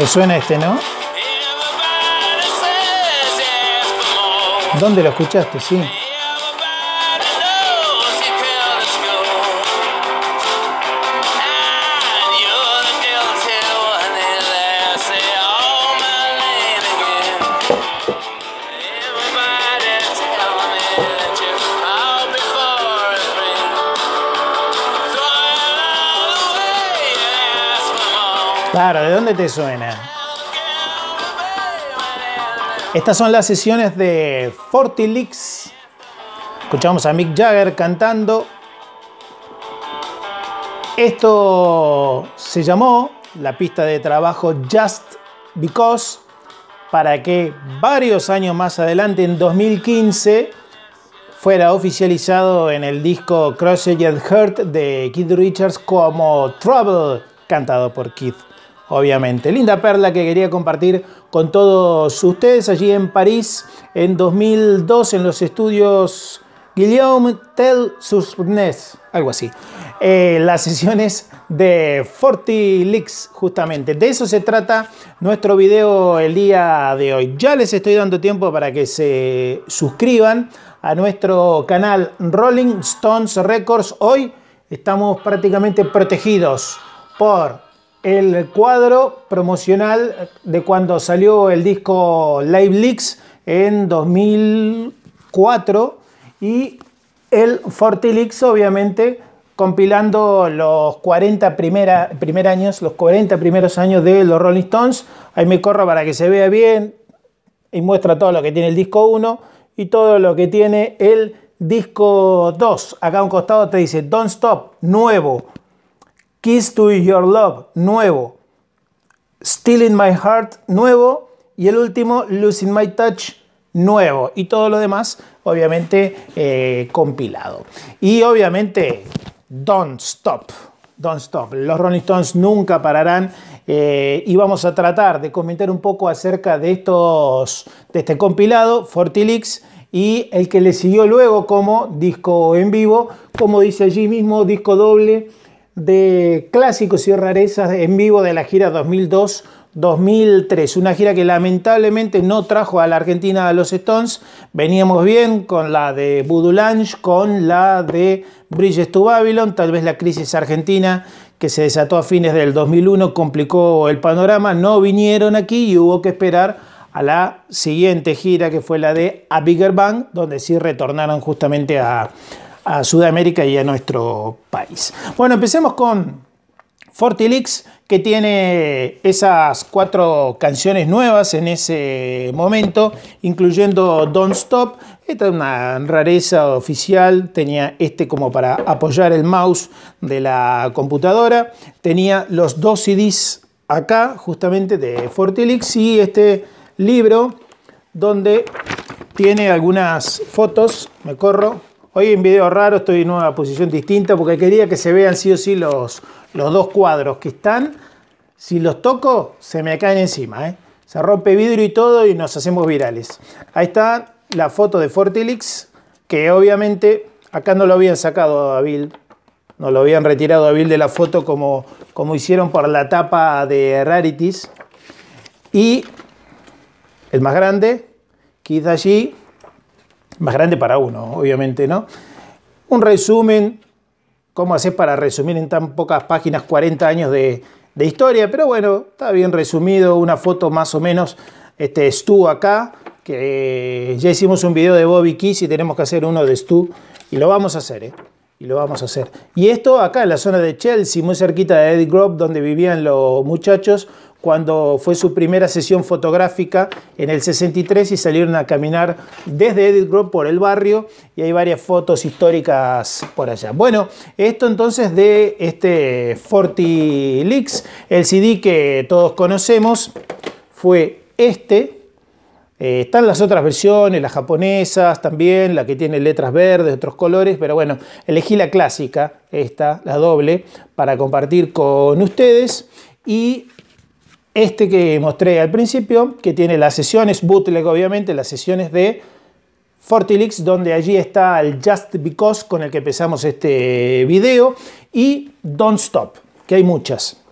¿Te suena este, no? ¿Dónde lo escuchaste? Sí. Claro, ¿de dónde te suena? Estas son las sesiones de Forty Leaks. Escuchamos a Mick Jagger cantando. Esto se llamó la pista de trabajo Just Because para que varios años más adelante, en 2015, fuera oficializado en el disco and Hurt de Keith Richards como Trouble, cantado por Keith obviamente. Linda perla que quería compartir con todos ustedes allí en París en 2002 en los estudios Guillaume sur nez algo así. Eh, las sesiones de Leaks, justamente. De eso se trata nuestro video el día de hoy. Ya les estoy dando tiempo para que se suscriban a nuestro canal Rolling Stones Records. Hoy estamos prácticamente protegidos por el cuadro promocional de cuando salió el disco Live Leaks en 2004 y el Leaks obviamente compilando los 40 años, los 40 primeros años de los Rolling Stones. Ahí me corro para que se vea bien y muestra todo lo que tiene el disco 1 y todo lo que tiene el disco 2. Acá a un costado te dice Don't Stop, nuevo, Kiss to Your Love, nuevo. Still in My Heart, nuevo. Y el último, Losing My Touch, nuevo. Y todo lo demás, obviamente, eh, compilado. Y obviamente, Don't Stop. Don't Stop. Los ronnie Stones nunca pararán eh, y vamos a tratar de comentar un poco acerca de estos, de este compilado, Fortilix y el que le siguió luego como disco en vivo, como dice allí mismo, disco doble de clásicos y rarezas en vivo de la gira 2002 2003, una gira que lamentablemente no trajo a la Argentina a los Stones. Veníamos bien con la de Voodoo con la de Bridges to Babylon, tal vez la crisis argentina que se desató a fines del 2001 complicó el panorama, no vinieron aquí y hubo que esperar a la siguiente gira que fue la de A Bigger Bang, donde sí retornaron justamente a a Sudamérica y a nuestro país. Bueno, empecemos con Fortilix, que tiene esas cuatro canciones nuevas en ese momento, incluyendo Don't Stop. Esta es una rareza oficial, tenía este como para apoyar el mouse de la computadora, tenía los dos CDs acá, justamente de Fortilix, y este libro donde tiene algunas fotos, me corro, Hoy en video raro estoy en una posición distinta porque quería que se vean sí o sí los, los dos cuadros que están. Si los toco, se me caen encima. ¿eh? Se rompe vidrio y todo y nos hacemos virales. Ahí está la foto de Fortilix, que obviamente acá no lo habían sacado a Bill. No lo habían retirado a Bill de la foto como, como hicieron por la tapa de Rarities. Y el más grande, Keith allí, más grande para uno, obviamente, ¿no? Un resumen, ¿cómo haces para resumir en tan pocas páginas 40 años de, historia? Pero bueno, está bien resumido, una foto más o menos este, Stu acá, que eh, ya hicimos un video de Bobby Kiss y tenemos que hacer uno de Stu y lo vamos a hacer, ¿eh? y lo vamos a hacer. Y esto acá en la zona de Chelsea, muy cerquita de Edith Grove, donde vivían los muchachos, cuando fue su primera sesión fotográfica en el 63 y salieron a caminar desde Edith Grove por el barrio y hay varias fotos históricas por allá. Bueno, esto entonces de este 40 Leaks, el CD que todos conocemos fue este eh, están las otras versiones, las japonesas también, la que tiene letras verdes, otros colores, pero bueno, elegí la clásica, esta, la doble, para compartir con ustedes. Y este que mostré al principio, que tiene las sesiones bootleg, obviamente, las sesiones de Fortilix, donde allí está el Just Because con el que empezamos este video, y Don't Stop, que hay muchas.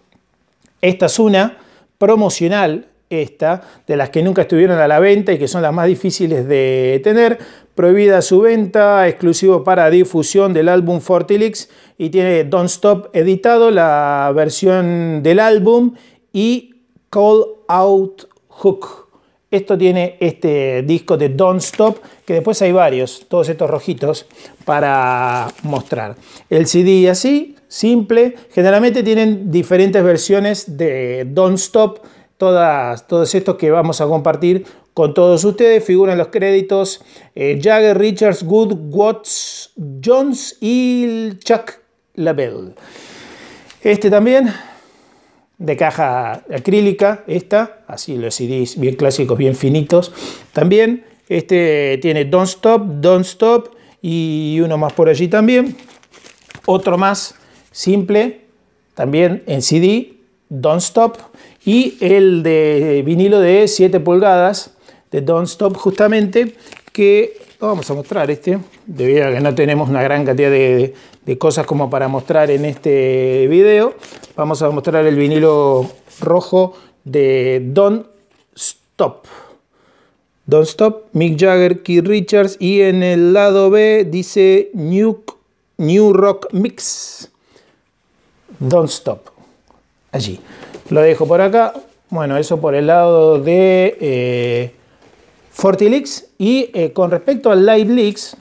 Esta es una promocional esta, de las que nunca estuvieron a la venta y que son las más difíciles de tener. Prohibida su venta, exclusivo para difusión del álbum Fortilix y tiene Don't Stop editado, la versión del álbum y Call Out Hook. Esto tiene este disco de Don't Stop, que después hay varios, todos estos rojitos, para mostrar. El CD así, simple. Generalmente tienen diferentes versiones de Don't Stop todos estos que vamos a compartir con todos ustedes. Figuran los créditos eh, Jagger, Richards, Good, Watts, Jones y Chuck Label Este también, de caja acrílica, esta, así los CDs bien clásicos, bien finitos. También este tiene Don't Stop, Don't Stop y uno más por allí también. Otro más simple, también en CD, Don't Stop, y el de vinilo de 7 pulgadas de Don't Stop justamente que vamos a mostrar este debido a que no tenemos una gran cantidad de, cosas como para mostrar en este video vamos a mostrar el vinilo rojo de Don't Stop Don't Stop, Mick Jagger, Keith Richards y en el lado B dice New, New Rock Mix. Don't Stop. Allí. Lo dejo por acá. Bueno, eso por el lado de eh, Y eh, con respecto al Leaks,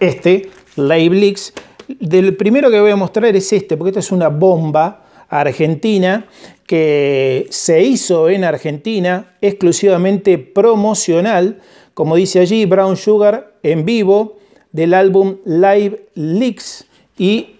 este Live Leaks, del primero que voy a mostrar es este, porque esta es una bomba argentina que se hizo en Argentina exclusivamente promocional, como dice allí Brown Sugar en vivo del álbum Live Leaks y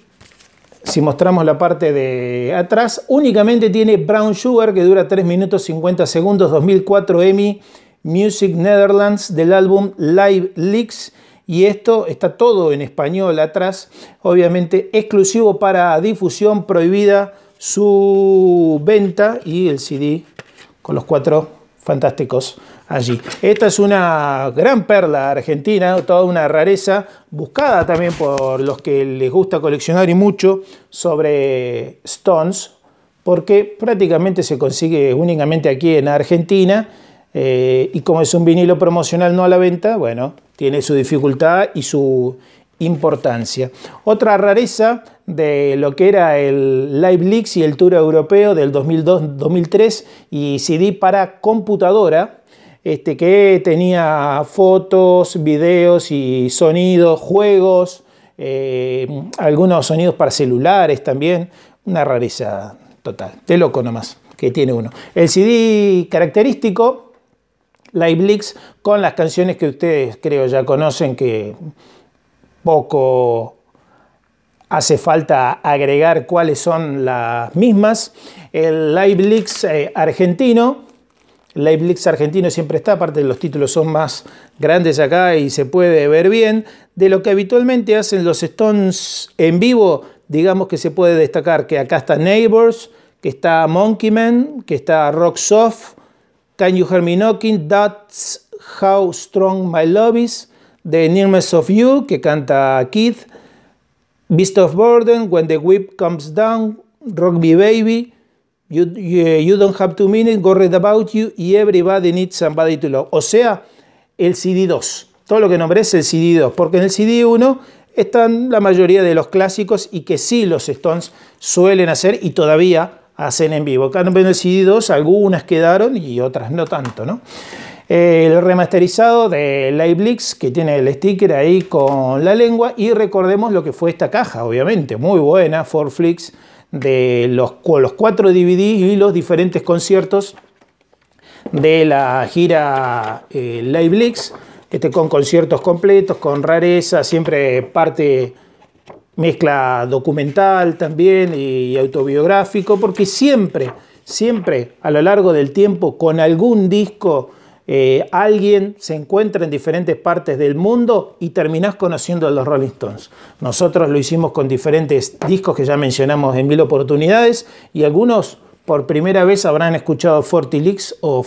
si mostramos la parte de atrás, únicamente tiene Brown Sugar que dura 3 minutos 50 segundos, 2004 Emmy Music Netherlands del álbum Live Leaks. Y esto está todo en español atrás, obviamente exclusivo para difusión prohibida su venta y el CD con los cuatro fantásticos allí. Esta es una gran perla argentina, toda una rareza, buscada también por los que les gusta coleccionar y mucho sobre stones, porque prácticamente se consigue únicamente aquí en Argentina. Eh, y como es un vinilo promocional no a la venta, bueno, tiene su dificultad y su importancia. Otra rareza de lo que era el Live Leaks y el Tour Europeo del 2002-2003 y CD para computadora, este, que tenía fotos, videos y sonidos, juegos, eh, algunos sonidos para celulares también, una rareza total, de loco nomás que tiene uno. El CD característico, Live Leaks, con las canciones que ustedes creo ya conocen, que poco hace falta agregar cuáles son las mismas. El Live Leaks eh, argentino, Live argentino siempre está, aparte de los títulos son más grandes acá y se puede ver bien. De lo que habitualmente hacen los Stones en vivo, digamos que se puede destacar que acá está Neighbors, que está Monkey Man, que está Rock Soft, Can You Hear Me Knocking, That's How Strong My Love Is, The Nearness of You, que canta Keith, Beast of Burden, When the Whip Comes Down, Rock Me Baby, You, don't have mean it, go read about you y everybody needs somebody to love. O sea, el CD2. Todo lo que nombré es el CD2, porque en el CD1 están la mayoría de los clásicos y que sí los Stones suelen hacer y todavía hacen en vivo. Acá en el CD2 algunas quedaron y otras no tanto, El remasterizado de Liveblix que tiene el sticker ahí con la lengua y recordemos lo que fue esta caja, obviamente, muy buena, for flix de los, los cuatro DVD y los diferentes conciertos de la gira eh, Live Leaks, este, con conciertos completos, con rareza, siempre parte mezcla documental también y autobiográfico, porque siempre, siempre a lo largo del tiempo con algún disco eh, alguien se encuentra en diferentes partes del mundo y terminás conociendo a los Rolling Stones. Nosotros lo hicimos con diferentes discos que ya mencionamos en mil oportunidades y algunos por primera vez habrán escuchado Leaks o,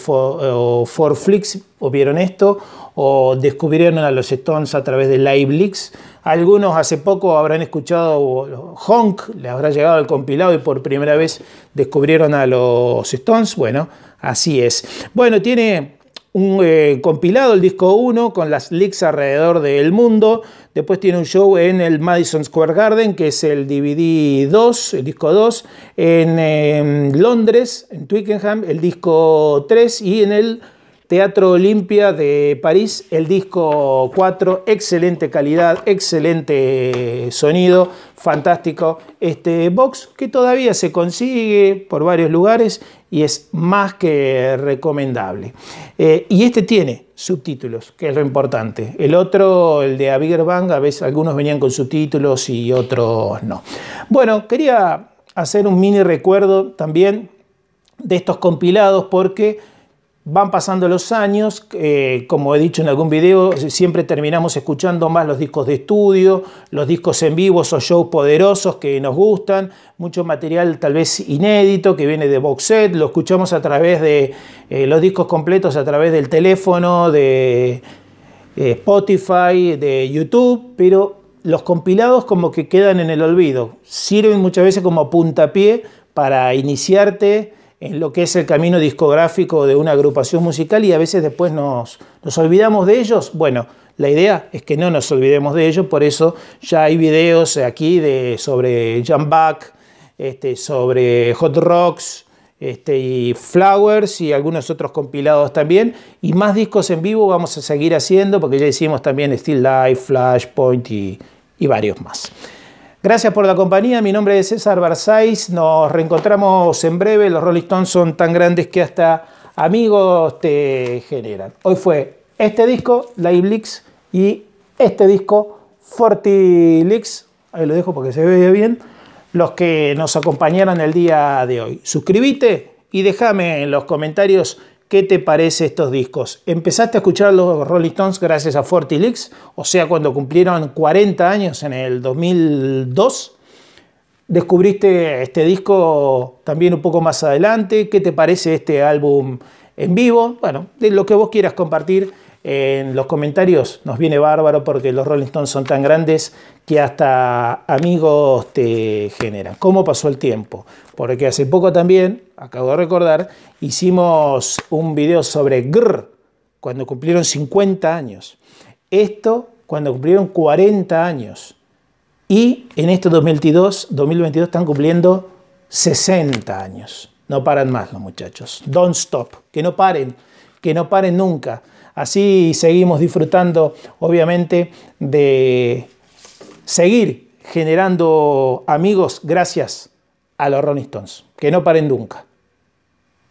For, Flicks o vieron esto o descubrieron a los Stones a través de Live Leaks. Algunos hace poco habrán escuchado Honk, le habrá llegado el compilado y por primera vez descubrieron a los Stones. Bueno, así es. Bueno, tiene eh, compilado, el disco 1, con las leaks alrededor del mundo. Después tiene un show en el Madison Square Garden, que es el DVD 2, el disco 2, eh, en Londres, en Twickenham, el disco 3 y en el Teatro Olimpia de París, el disco 4, excelente calidad, excelente eh, sonido, fantástico este box que todavía se consigue por varios lugares y es más que recomendable. Eh, y este tiene subtítulos, que es lo importante. El otro, el de Abiger Bang, a veces algunos venían con subtítulos y otros no. Bueno, quería hacer un mini recuerdo también de estos compilados porque Van pasando los años, eh, como he dicho en algún video, siempre terminamos escuchando más los discos de estudio, los discos en vivo o shows poderosos que nos gustan, mucho material tal vez inédito que viene de box set, lo escuchamos a través de eh, los discos completos, a través del teléfono, de eh, Spotify, de YouTube, pero los compilados como que quedan en el olvido, sirven muchas veces como puntapié para iniciarte en lo que es el camino discográfico de una agrupación musical y a veces después nos, olvidamos de ellos. Bueno, la idea es que no nos olvidemos de ellos, por eso ya hay videos aquí sobre Jump Back, este, sobre Hot Rocks este, y Flowers y algunos otros compilados también. Y más discos en vivo vamos a seguir haciendo porque ya hicimos también Still Life, Flashpoint y varios más. Gracias por la compañía, mi nombre es César Barzais, nos reencontramos en breve, los Rolling Stones son tan grandes que hasta amigos te generan. Hoy fue este disco, Live Leaks, y este disco, Forty Leaks, ahí lo dejo porque se ve bien, los que nos acompañaron el día de hoy. Suscríbete y déjame en los comentarios ¿Qué te parece estos discos? Empezaste a escuchar los Rolling Stones gracias a Fortilix, o sea, cuando cumplieron 40 años en el 2002. Descubriste este disco también un poco más adelante. ¿Qué te parece este álbum en vivo? Bueno, de lo que vos quieras compartir en los comentarios nos viene bárbaro porque los Rolling Stones son tan grandes que hasta amigos te generan. ¿Cómo pasó el tiempo? Porque hace poco también, acabo de recordar, hicimos un video sobre Grr, cuando cumplieron 50 años. Esto cuando cumplieron 40 años. Y en este 2022, 2022 están cumpliendo 60 años. No paran más los muchachos. Don't stop. Que no paren. Que no paren nunca. Así seguimos disfrutando, obviamente, de seguir generando amigos gracias a los Rolling Stones. Que no paren nunca.